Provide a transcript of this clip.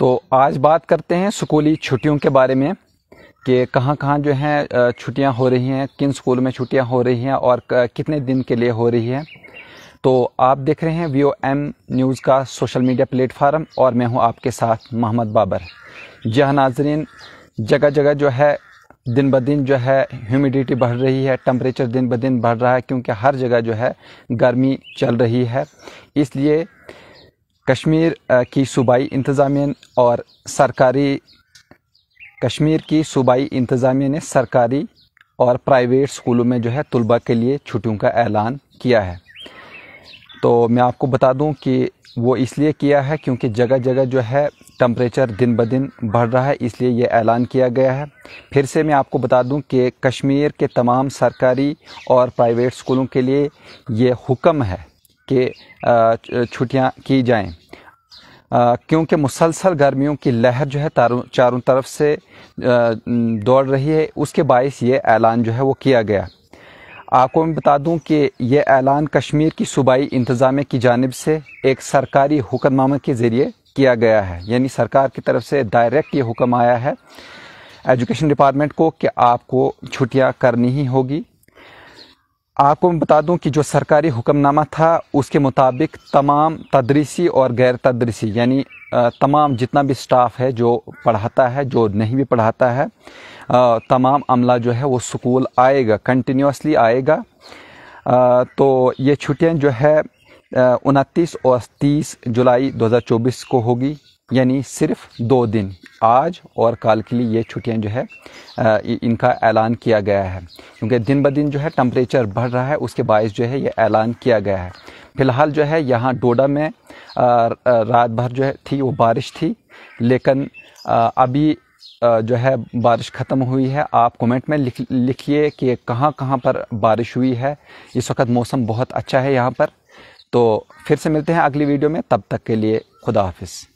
तो आज बात करते हैं स्कूली छुट्टियों के बारे में कि कहाँ कहाँ जो है छुट्टियाँ हो रही हैं किन स्कूल में छुट्टियाँ हो रही हैं और कितने दिन के लिए हो रही है तो आप देख रहे हैं वी एम न्यूज़ का सोशल मीडिया प्लेटफार्म और मैं हूँ आपके साथ मोहम्मद बाबर जहाँ नाजरीन जगह जगह जो है दिन ब दिन जो है ह्यूमिडिटी बढ़ रही है टम्परेचर दिन ब दिन बढ़ रहा है क्योंकि हर जगह जो है गर्मी चल रही है इसलिए कश्मीर की सूबाई इंतज़ामिया और सरकारी कश्मीर की सूबाई इंतज़ामिया ने सरकारी और प्राइवेट स्कूलों में जो है तलबा के लिए छुट्टियों का ऐलान किया है तो मैं आपको बता दूं कि वो इसलिए किया है क्योंकि जगह जगह जो है टम्परेचर दिन ब दिन बढ़ रहा है इसलिए ये ऐलान किया गया है फिर से मैं आपको बता दूं कि कश्मीर के तमाम सरकारी और प्राइवेट स्कूलों के लिए ये हुक्म है के छुट्टियाँ की जाएं क्योंकि मुसलसल गर्मियों की लहर जो है चारों तरफ से दौड़ रही है उसके बायस ये ऐलान जो है वो किया गया आपको मैं बता दूं कि यह ऐलान कश्मीर की सूबाई इंतज़ाम की जानब से एक सरकारी हुक्मनामा के ज़रिए किया गया है यानी सरकार की तरफ से डायरेक्ट ये हुक्म आया है एजुकेशन डिपार्टमेंट को कि आपको छुट्टियां करनी ही होगी आपको मैं बता दूं कि जो सरकारी हुक्मनामा था उसके मुताबिक तमाम तदरीसी और गैर तदरीसी यानी तमाम जितना भी स्टाफ है जो पढ़ाता है जो नहीं भी पढ़ाता है तमाम अमला जो है वो स्कूल आएगा कंटिन्यूसली आएगा तो ये छुट्टियां जो है उनतीस और तीस जुलाई 2024 को होगी यानी सिर्फ दो दिन आज और कल के लिए ये छुट्टियाँ जो है इनका ऐलान किया गया है क्योंकि दिन ब दिन जो है टम्परेचर बढ़ रहा है उसके बायस जो है ये ऐलान किया गया है फ़िलहाल जो है यहाँ डोडा में रात भर जो है थी वो बारिश थी लेकिन अभी जो है बारिश ख़त्म हुई है आप कमेंट में लिख लिखिए कि कहाँ कहाँ पर बारिश हुई है इस वक्त मौसम बहुत अच्छा है यहाँ पर तो फिर से मिलते हैं अगली वीडियो में तब तक के लिए खुदा हाफिज़